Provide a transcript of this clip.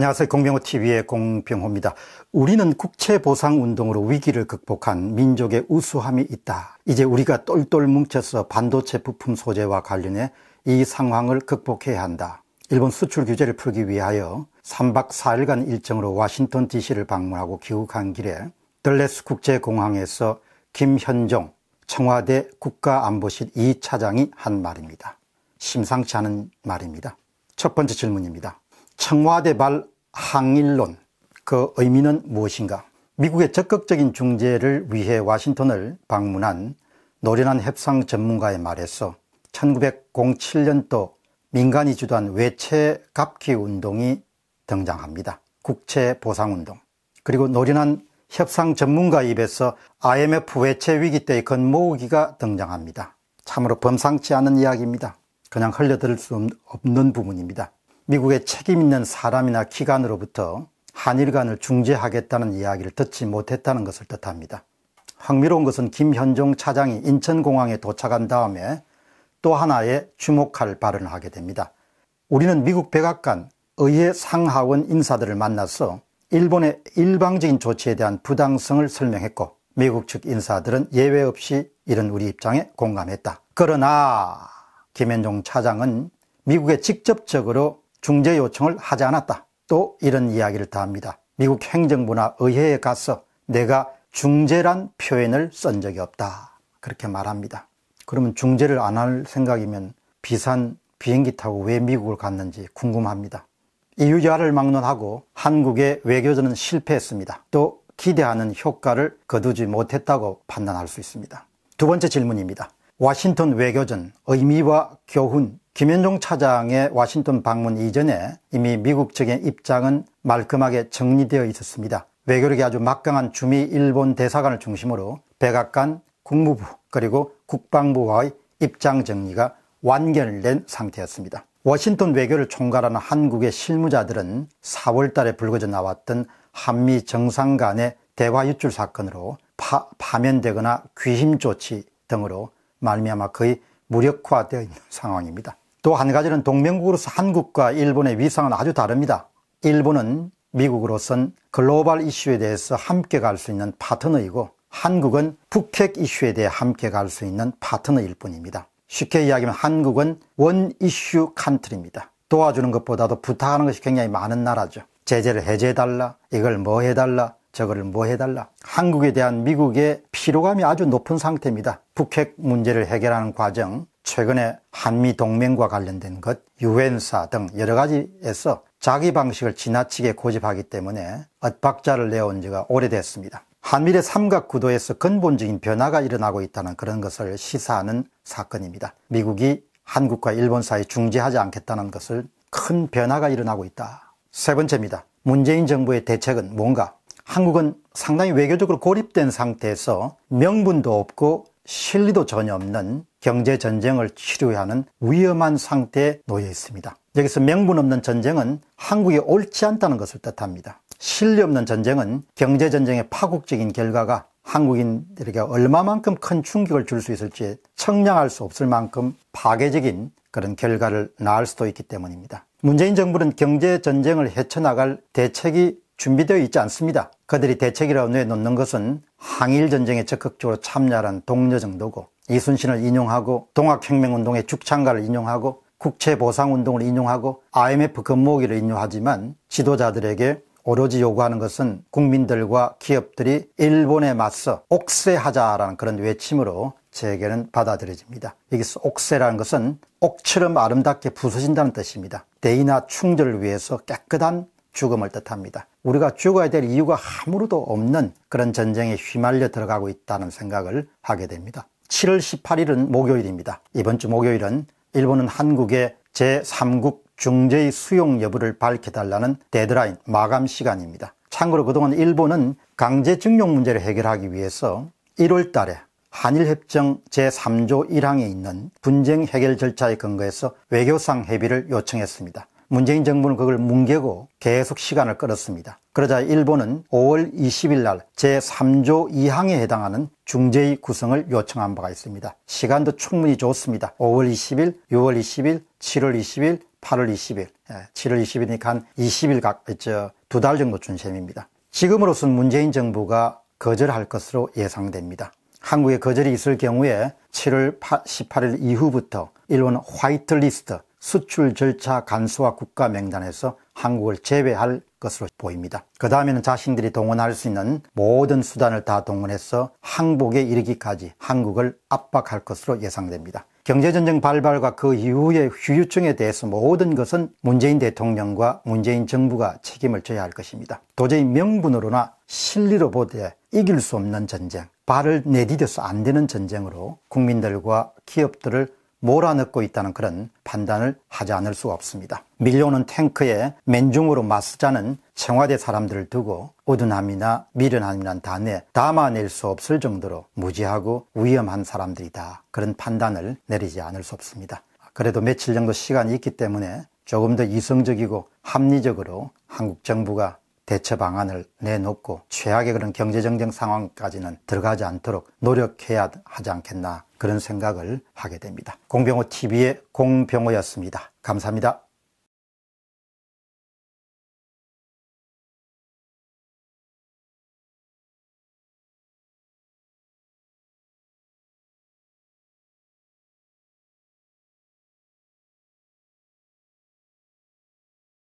안녕하세요. 공병호 TV의 공병호입니다. 우리는 국채보상운동으로 위기를 극복한 민족의 우수함이 있다. 이제 우리가 똘똘 뭉쳐서 반도체 부품 소재와 관련해 이 상황을 극복해야 한다. 일본 수출 규제를 풀기 위하여 3박 4일간 일정으로 워싱턴 DC를 방문하고 귀국한 길에 덜레스 국제공항에서 김현종 청와대 국가안보실 2차장이 한 말입니다. 심상치 않은 말입니다. 첫 번째 질문입니다. 청와대발 항일론 그 의미는 무엇인가? 미국의 적극적인 중재를 위해 와싱턴을 방문한 노련한 협상 전문가의 말에서 1907년도 민간이 주도한 외채 갚기 운동이 등장합니다. 국채 보상 운동. 그리고 노련한 협상 전문가 입에서 IMF 외채 위기 때의 건모으기가 등장합니다. 참으로 범상치 않은 이야기입니다. 그냥 흘려들을 수 없는 부분입니다. 미국의 책임있는 사람이나 기관으로부터 한일간을 중재하겠다는 이야기를 듣지 못했다는 것을 뜻합니다. 흥미로운 것은 김현종 차장이 인천공항에 도착한 다음에 또 하나의 주목할 발언을 하게 됩니다. 우리는 미국 백악관 의회 상하원 인사들을 만나서 일본의 일방적인 조치에 대한 부당성을 설명했고 미국 측 인사들은 예외 없이 이런 우리 입장에 공감했다. 그러나 김현종 차장은 미국에 직접적으로 중재 요청을 하지 않았다. 또 이런 이야기를 다 합니다. 미국 행정부나 의회에 가서 내가 중재란 표현을 쓴 적이 없다. 그렇게 말합니다. 그러면 중재를 안 할 생각이면 비싼 비행기 타고 왜 미국을 갔는지 궁금합니다. 이유자를 막론하고 한국의 외교전은 실패했습니다. 또 기대하는 효과를 거두지 못했다고 판단할 수 있습니다. 두 번째 질문입니다. 워싱턴 외교전 의미와 교훈 김현종 차장의 와싱턴 방문 이전에 이미 미국 측의 입장은 말끔하게 정리되어 있었습니다. 외교력이 아주 막강한 주미 일본 대사관을 중심으로 백악관, 국무부 그리고 국방부와의 입장 정리가 완결된 상태였습니다. 워싱턴 외교를 총괄하는 한국의 실무자들은 4월달에 불거져 나왔던 한미 정상 간의 대화 유출 사건으로 파, 파면되거나 귀심 조치 등으로 말미암아 거의 무력화되어 있는 상황입니다. 또한 가지는 동맹국으로서 한국과 일본의 위상은 아주 다릅니다. 일본은 미국으로선 글로벌 이슈에 대해서 함께 갈 수 있는 파트너이고 한국은 북핵 이슈에 대해 함께 갈 수 있는 파트너일 뿐입니다. 쉽게 이야기하면 한국은 원 이슈 칸트리입니다. 도와주는 것보다도 부탁하는 것이 굉장히 많은 나라죠. 제재를 해제해달라, 이걸 뭐 해달라, 저거를 뭐 해달라. 한국에 대한 미국의 피로감이 아주 높은 상태입니다. 북핵 문제를 해결하는 과정, 최근에 한미 동맹과 관련된 것, 유엔사 등 여러 가지에서 자기 방식을 지나치게 고집하기 때문에 엇박자를 내온 지가 오래됐습니다. 한미의 삼각 구도에서 근본적인 변화가 일어나고 있다는 그런 것을 시사하는 사건입니다. 미국이 한국과 일본 사이 중재하지 않겠다는 것을 큰 변화가 일어나고 있다. 세 번째입니다. 문재인 정부의 대책은 뭔가? 한국은 상당히 외교적으로 고립된 상태에서 명분도 없고 실리도 전혀 없는 경제전쟁을 치료해야 하는 위험한 상태에 놓여 있습니다. 여기서 명분 없는 전쟁은 한국이 옳지 않다는 것을 뜻합니다. 실리 없는 전쟁은 경제전쟁의 파국적인 결과가 한국인들에게 얼마만큼 큰 충격을 줄 수 있을지 청량할 수 없을 만큼 파괴적인 그런 결과를 낳을 수도 있기 때문입니다. 문재인 정부는 경제전쟁을 헤쳐나갈 대책이 준비되어 있지 않습니다. 그들이 대책이라고 내놓는 것은 항일전쟁에 적극적으로 참여하는 동료 정도고 이순신을 인용하고 동학혁명운동의 죽창가를 인용하고 국채보상운동을 인용하고 IMF 근무기를 인용하지만 지도자들에게 오로지 요구하는 것은 국민들과 기업들이 일본에 맞서 옥세하자라는 그런 외침으로 제게는 받아들여집니다. 여기서 옥세라는 것은 옥처럼 아름답게 부서진다는 뜻입니다. 대의나 충절을 위해서 깨끗한 죽음을 뜻합니다. 우리가 죽어야 될 이유가 아무로도 없는 그런 전쟁에 휘말려 들어가고 있다는 생각을 하게 됩니다. 7월 18일은 목요일입니다. 이번 주 목요일은 일본은 한국의 제3국 중재의 수용 여부를 밝혀달라는 데드라인 마감 시간입니다. 참고로 그동안 일본은 강제징용 문제를 해결하기 위해서 1월 달에 한일협정 제3조 1항에 있는 분쟁 해결 절차에 근거해서 외교상 협의를 요청했습니다. 문재인 정부는 그걸 뭉개고 계속 시간을 끌었습니다. 그러자 일본은 5월 20일 날 제3조 2항에 해당하는 중재의 구성을 요청한 바가 있습니다. 시간도 충분히 좋습니다. 5월 20일, 6월 20일, 7월 20일, 8월 20일, 7월 예, 20일이니까 한 20일 각, 저, 두달 정도 준 셈입니다. 지금으로선 문재인 정부가 거절할 것으로 예상됩니다. 한국에 거절이 있을 경우에 7월 18일 이후부터 일본 화이트 리스트, 수출 절차 간소화 국가 명단에서 한국을 제외할 것으로 보입니다. 그 다음에는 자신들이 동원할 수 있는 모든 수단을 다 동원해서 항복에 이르기까지 한국을 압박할 것으로 예상됩니다. 경제전쟁 발발과 그 이후의 휴유증에 대해서 모든 것은 문재인 대통령과 문재인 정부가 책임을 져야 할 것입니다. 도저히 명분으로나 실리로 보되 이길 수 없는 전쟁, 발을 내디뎌서 안 되는 전쟁으로 국민들과 기업들을 몰아넣고 있다는 그런 판단을 하지 않을 수가 없습니다. 밀려오는 탱크에 맨중으로 맞서자는 청와대 사람들을 두고 오둔함이나 미련함이란 단에 담아낼 수 없을 정도로 무지하고 위험한 사람들이다. 그런 판단을 내리지 않을 수 없습니다. 그래도 며칠 정도 시간이 있기 때문에 조금 더 이성적이고 합리적으로 한국 정부가 대처 방안을 내놓고 최악의 그런 경제정쟁 상황까지는 들어가지 않도록 노력해야 하지 않겠나 그런 생각을 하게 됩니다. 공병호 TV의 공병호였습니다. 감사합니다.